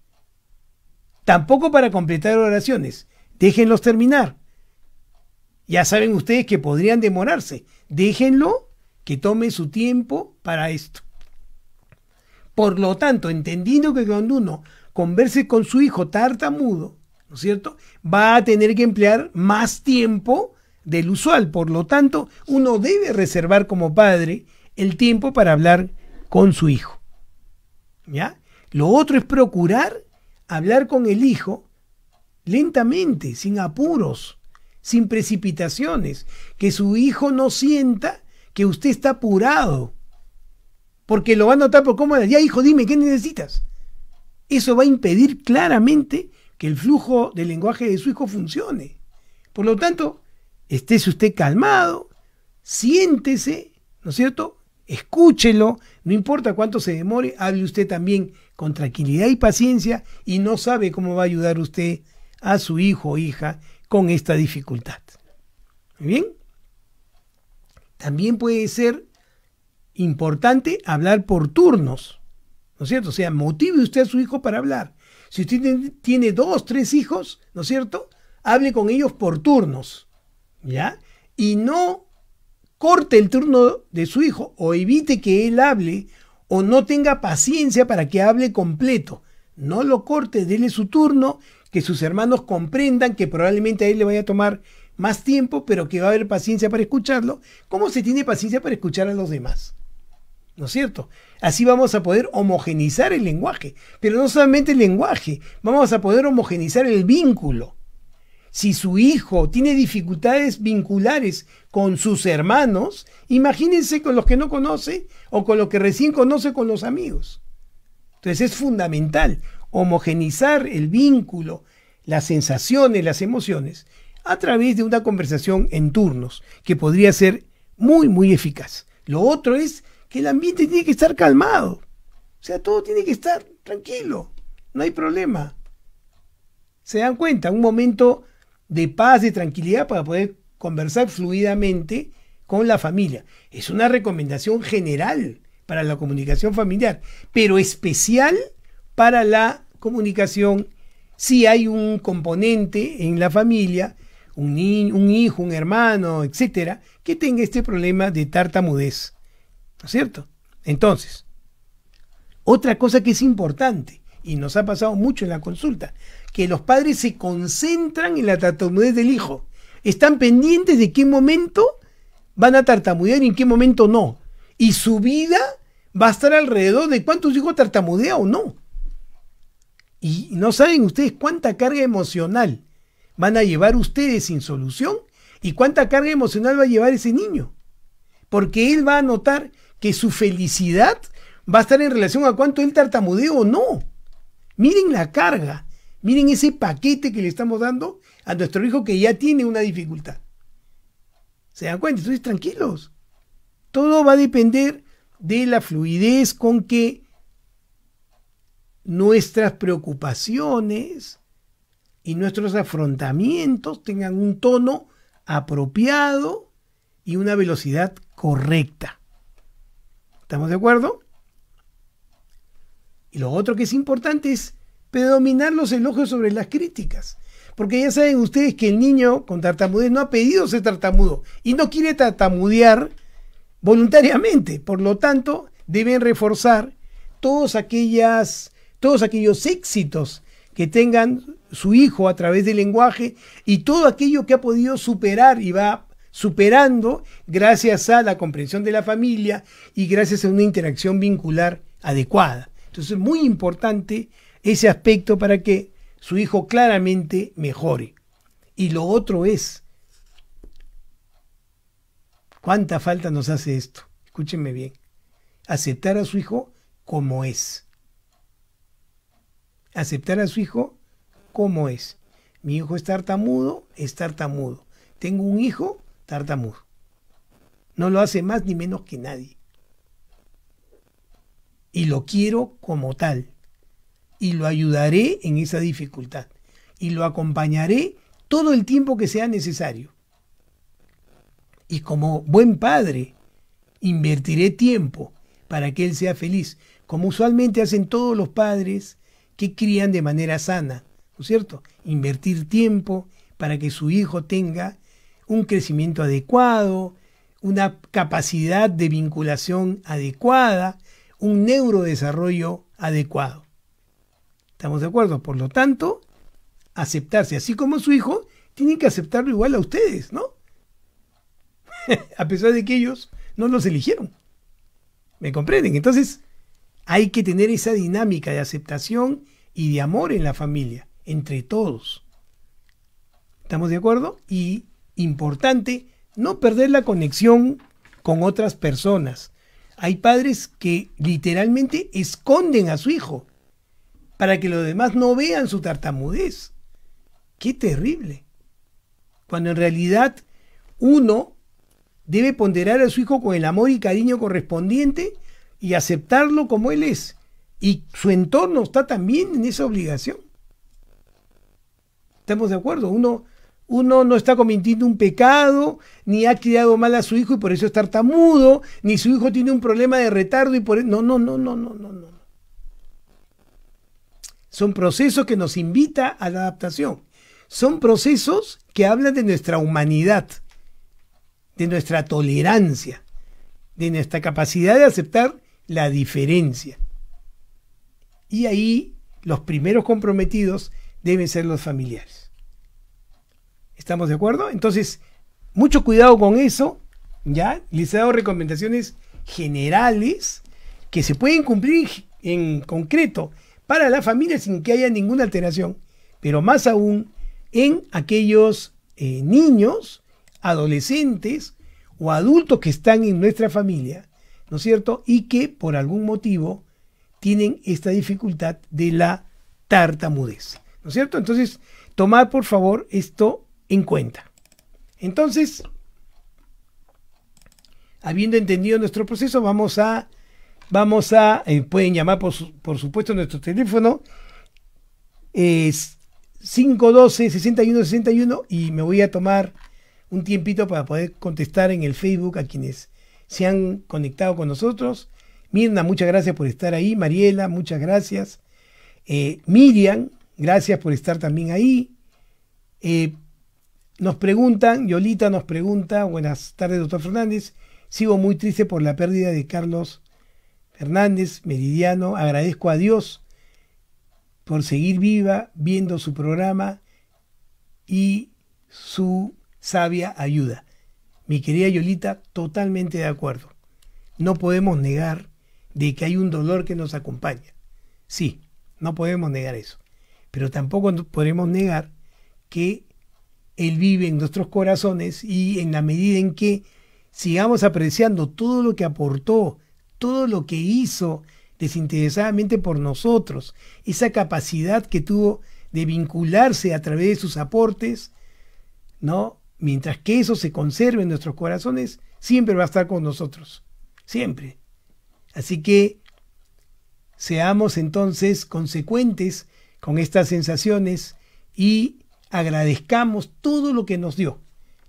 Tampoco para completar oraciones, déjenlos terminar. Ya saben ustedes que podrían demorarse, déjenlo que tome su tiempo para esto. Por lo tanto, entendiendo que cuando uno converse con su hijo tartamudo, ¿no es cierto? Va a tener que emplear más tiempo del usual. Por lo tanto, uno debe reservar como padre el tiempo para hablar con su hijo. ¿Ya? Lo otro es procurar hablar con el hijo lentamente, sin apuros, sin precipitaciones, que su hijo no sienta que usted está apurado, porque lo va a notar por cómo ya hijo, dime qué necesitas eso va a impedir claramente que el flujo del lenguaje de su hijo funcione. Por lo tanto, estése usted calmado, siéntese, ¿no es cierto? Escúchelo, no importa cuánto se demore, hable usted también con tranquilidad y paciencia y no sabe cómo va a ayudar usted a su hijo o hija con esta dificultad. bien? También puede ser importante hablar por turnos. ¿no es cierto? O sea, motive usted a su hijo para hablar. Si usted tiene dos, tres hijos, ¿no es cierto? Hable con ellos por turnos, ¿ya? Y no corte el turno de su hijo o evite que él hable o no tenga paciencia para que hable completo. No lo corte, dele su turno, que sus hermanos comprendan que probablemente a él le vaya a tomar más tiempo, pero que va a haber paciencia para escucharlo, ¿Cómo se tiene paciencia para escuchar a los demás. ¿no es cierto? Así vamos a poder homogenizar el lenguaje, pero no solamente el lenguaje, vamos a poder homogenizar el vínculo. Si su hijo tiene dificultades vinculares con sus hermanos, imagínense con los que no conoce o con los que recién conoce con los amigos. Entonces es fundamental homogenizar el vínculo, las sensaciones, las emociones, a través de una conversación en turnos, que podría ser muy, muy eficaz. Lo otro es que el ambiente tiene que estar calmado. O sea, todo tiene que estar tranquilo, no hay problema. Se dan cuenta, un momento de paz, de tranquilidad para poder conversar fluidamente con la familia. Es una recomendación general para la comunicación familiar, pero especial para la comunicación si hay un componente en la familia, un, un hijo, un hermano, etcétera, que tenga este problema de tartamudez. ¿No es cierto? Entonces, otra cosa que es importante, y nos ha pasado mucho en la consulta, que los padres se concentran en la tartamudez del hijo. Están pendientes de qué momento van a tartamudear y en qué momento no. Y su vida va a estar alrededor de cuántos hijos tartamudea o no. Y no saben ustedes cuánta carga emocional van a llevar ustedes sin solución y cuánta carga emocional va a llevar ese niño. Porque él va a notar que su felicidad va a estar en relación a cuánto él tartamudeo o no. Miren la carga, miren ese paquete que le estamos dando a nuestro hijo que ya tiene una dificultad. ¿Se dan cuenta? Estoy tranquilos. Todo va a depender de la fluidez con que nuestras preocupaciones y nuestros afrontamientos tengan un tono apropiado y una velocidad correcta. ¿Estamos de acuerdo? Y lo otro que es importante es predominar los elogios sobre las críticas. Porque ya saben ustedes que el niño con tartamudez no ha pedido ser tartamudo y no quiere tartamudear voluntariamente. Por lo tanto, deben reforzar todos, aquellas, todos aquellos éxitos que tengan su hijo a través del lenguaje y todo aquello que ha podido superar y va superando gracias a la comprensión de la familia y gracias a una interacción vincular adecuada. Entonces es muy importante ese aspecto para que su hijo claramente mejore. Y lo otro es, ¿cuánta falta nos hace esto? Escúchenme bien, aceptar a su hijo como es. Aceptar a su hijo como es. Mi hijo es tartamudo, es tartamudo. Tengo un hijo Tartamur. No lo hace más ni menos que nadie. Y lo quiero como tal. Y lo ayudaré en esa dificultad. Y lo acompañaré todo el tiempo que sea necesario. Y como buen padre, invertiré tiempo para que él sea feliz, como usualmente hacen todos los padres que crían de manera sana, ¿no es cierto? Invertir tiempo para que su hijo tenga un crecimiento adecuado, una capacidad de vinculación adecuada, un neurodesarrollo adecuado. ¿Estamos de acuerdo? Por lo tanto, aceptarse así como su hijo, tienen que aceptarlo igual a ustedes, ¿no? a pesar de que ellos no los eligieron. ¿Me comprenden? Entonces, hay que tener esa dinámica de aceptación y de amor en la familia, entre todos. ¿Estamos de acuerdo? Y importante no perder la conexión con otras personas. Hay padres que literalmente esconden a su hijo para que los demás no vean su tartamudez. Qué terrible. Cuando en realidad uno debe ponderar a su hijo con el amor y cariño correspondiente y aceptarlo como él es. Y su entorno está también en esa obligación. ¿Estamos de acuerdo? Uno uno no está cometiendo un pecado, ni ha criado mal a su hijo y por eso tan mudo, ni su hijo tiene un problema de retardo y por eso... No, no, no, no, no, no, no. Son procesos que nos invita a la adaptación. Son procesos que hablan de nuestra humanidad, de nuestra tolerancia, de nuestra capacidad de aceptar la diferencia. Y ahí los primeros comprometidos deben ser los familiares. ¿Estamos de acuerdo? Entonces, mucho cuidado con eso, ¿ya? Les he dado recomendaciones generales que se pueden cumplir en concreto para la familia sin que haya ninguna alteración, pero más aún en aquellos eh, niños, adolescentes o adultos que están en nuestra familia, ¿no es cierto? Y que por algún motivo tienen esta dificultad de la tartamudez, ¿no es cierto? Entonces, tomad por favor esto en cuenta. Entonces, habiendo entendido nuestro proceso, vamos a, vamos a, eh, pueden llamar por, por supuesto nuestro teléfono, es 512-6161 y me voy a tomar un tiempito para poder contestar en el Facebook a quienes se han conectado con nosotros. Mirna, muchas gracias por estar ahí. Mariela, muchas gracias. Eh, Miriam, gracias por estar también ahí. Eh, nos preguntan, Yolita nos pregunta, buenas tardes, doctor Fernández. Sigo muy triste por la pérdida de Carlos Fernández, meridiano. Agradezco a Dios por seguir viva viendo su programa y su sabia ayuda. Mi querida Yolita, totalmente de acuerdo. No podemos negar de que hay un dolor que nos acompaña. Sí, no podemos negar eso. Pero tampoco podemos negar que él vive en nuestros corazones y en la medida en que sigamos apreciando todo lo que aportó, todo lo que hizo desinteresadamente por nosotros, esa capacidad que tuvo de vincularse a través de sus aportes, ¿no? Mientras que eso se conserve en nuestros corazones, siempre va a estar con nosotros, siempre. Así que seamos entonces consecuentes con estas sensaciones y agradezcamos todo lo que nos dio.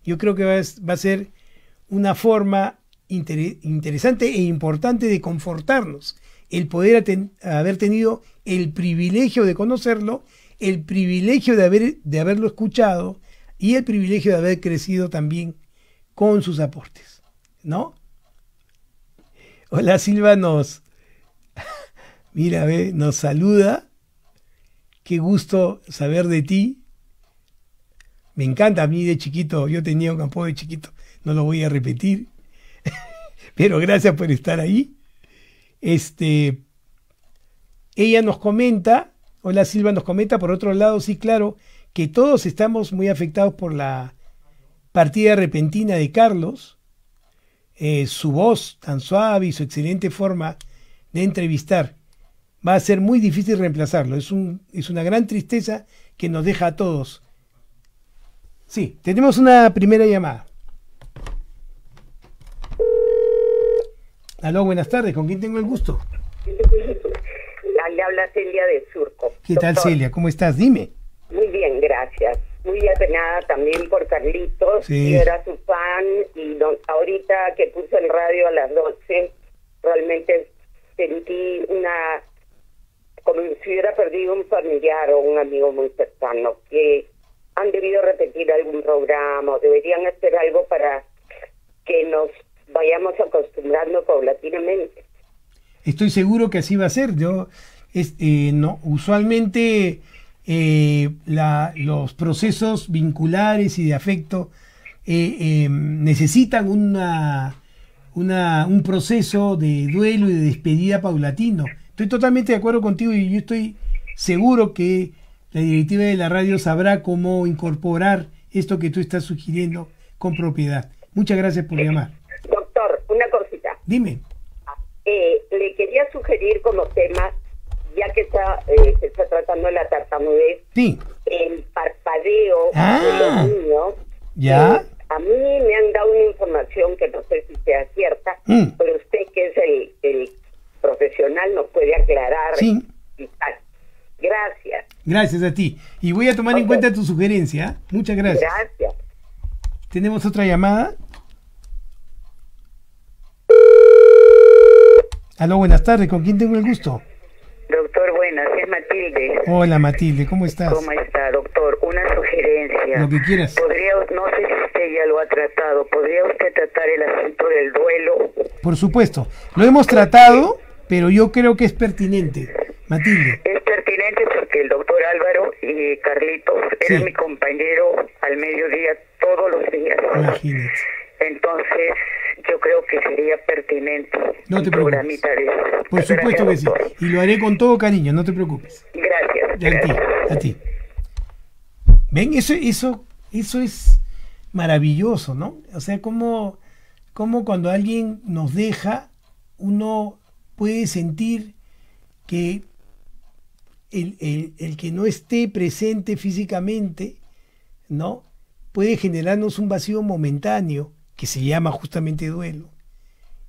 Yo creo que va a, ser una forma interesante e importante de confortarnos, el poder haber tenido el privilegio de conocerlo, el privilegio de, haberlo escuchado y el privilegio de haber crecido también con sus aportes, ¿no? Hola Silva nos, mira, nos saluda. Qué gusto saber de ti. Me encanta a mí de chiquito, yo tenía un campo de chiquito, no lo voy a repetir. Pero gracias por estar ahí. Este, ella nos comenta, hola Silva nos comenta, por otro lado, sí, claro, que todos estamos muy afectados por la partida repentina de Carlos. Eh, su voz tan suave y su excelente forma de entrevistar va a ser muy difícil reemplazarlo. Es, es una gran tristeza que nos deja a todos. Sí, tenemos una primera llamada. Aló, buenas tardes. ¿Con quién tengo el gusto? Le habla Celia de Surco. ¿Qué tal, Celia? ¿Cómo estás? Dime. Muy bien, gracias. Muy apenada también por Carlitos. Sí. era su fan y ahorita que puso el radio a las 12, realmente sentí una como si hubiera perdido un familiar o un amigo muy cercano, que han debido repetir algún programa deberían hacer algo para que nos vayamos acostumbrando paulatinamente. Estoy seguro que así va a ser. Yo, eh, no, usualmente eh, la, los procesos vinculares y de afecto eh, necesitan una, una, un proceso de duelo y de despedida paulatino. Estoy totalmente de acuerdo contigo y yo estoy seguro que la directiva de la radio sabrá cómo incorporar esto que tú estás sugiriendo con propiedad. Muchas gracias por llamar. Doctor, una cosita. Dime. Eh, le quería sugerir como tema, ya que está, eh, se está tratando la tartamudez, el parpadeo de los ah. niños. ¿Ya? Eh, a mí me han dado una información que no sé si sea cierta, mm. pero usted que es el, profesional nos puede aclarar. Sí. Gracias. Gracias a ti. Y voy a tomar en cuenta tu sugerencia. Muchas gracias. Gracias. ¿Tenemos otra llamada? Aló, buenas tardes. ¿Con quién tengo el gusto? Doctor, buenas. Es Matilde. Hola, Matilde. ¿Cómo estás? ¿Cómo está, doctor? Una sugerencia. Lo que quieras. ¿Podría, no sé si usted ya lo ha tratado, ¿podría usted tratar el asunto del duelo? Por supuesto. Lo hemos tratado, pero yo creo que es pertinente. Matilde. Es pertinente pertinente porque el doctor Álvaro y Carlitos sí. mi compañero al mediodía todos los días. Imagínate. Entonces, yo creo que sería pertinente no te eso. Por supuesto que sí. Y lo haré con todo cariño, no te preocupes. Gracias. A ti, a ti. Ven, eso, eso, es maravilloso, ¿no? O sea, como, como cuando alguien nos deja, uno puede sentir que el, que no esté presente físicamente, ¿no? Puede generarnos un vacío momentáneo que se llama justamente duelo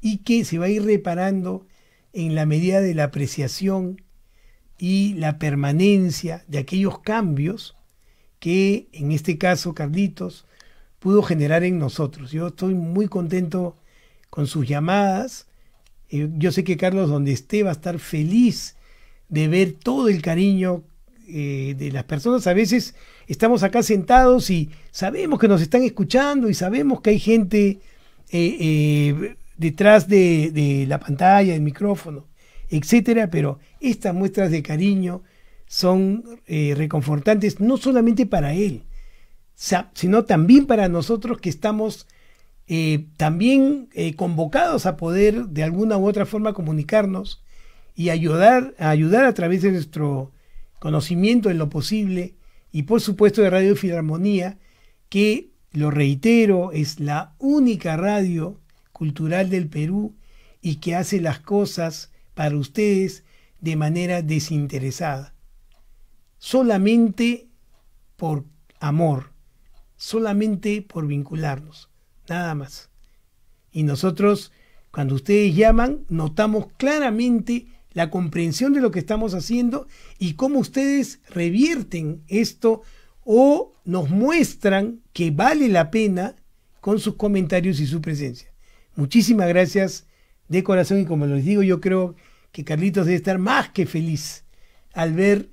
y que se va a ir reparando en la medida de la apreciación y la permanencia de aquellos cambios que en este caso Carlitos pudo generar en nosotros. Yo estoy muy contento con sus llamadas. Eh, yo sé que Carlos, donde esté, va a estar feliz de ver todo el cariño eh, de las personas. A veces estamos acá sentados y sabemos que nos están escuchando y sabemos que hay gente eh, eh, detrás de, la pantalla, el micrófono, etcétera, pero estas muestras de cariño son reconfortantes no solamente para él, sino también para nosotros que estamos también convocados a poder de alguna u otra forma comunicarnos y ayudar, a ayudar a través de nuestro conocimiento en lo posible y por supuesto de Radio Filarmonía, que lo reitero, es la única radio cultural del Perú y que hace las cosas para ustedes de manera desinteresada. Solamente por amor, solamente por vincularnos, nada más. Y nosotros, cuando ustedes llaman, notamos claramente la comprensión de lo que estamos haciendo y cómo ustedes revierten esto o nos muestran que vale la pena con sus comentarios y su presencia. Muchísimas gracias de corazón y como les digo, yo creo que Carlitos debe estar más que feliz al ver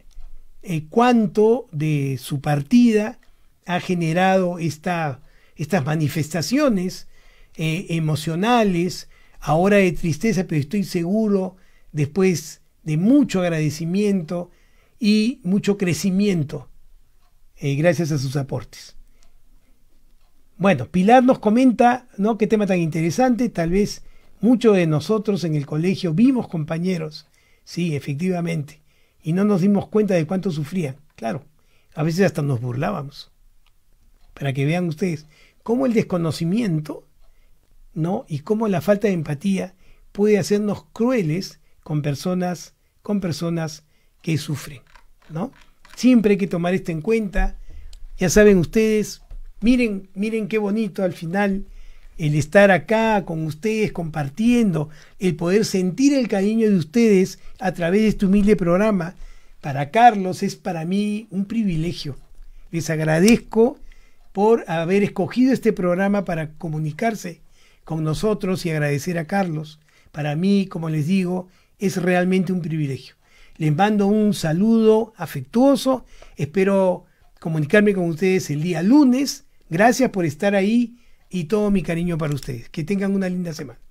eh, cuánto de su partida ha generado estas manifestaciones eh, emocionales, ahora de tristeza, pero estoy seguro después de mucho agradecimiento y mucho crecimiento eh, gracias a sus aportes. Bueno, Pilar nos comenta, ¿no? Qué tema tan interesante. Tal vez muchos de nosotros en el colegio vimos compañeros, sí, efectivamente, y no nos dimos cuenta de cuánto sufrían. Claro, a veces hasta nos burlábamos. Para que vean ustedes cómo el desconocimiento, ¿no? Y cómo la falta de empatía puede hacernos crueles con personas, con personas que sufren, ¿no? Siempre hay que tomar esto en cuenta. Ya saben ustedes, miren, miren qué bonito al final el estar acá con ustedes compartiendo, el poder sentir el cariño de ustedes a través de este humilde programa. Para Carlos es para mí un privilegio. Les agradezco por haber escogido este programa para comunicarse con nosotros y agradecer a Carlos. Para mí, como les digo, es realmente un privilegio. Les mando un saludo afectuoso. Espero comunicarme con ustedes el día lunes. Gracias por estar ahí y todo mi cariño para ustedes. Que tengan una linda semana.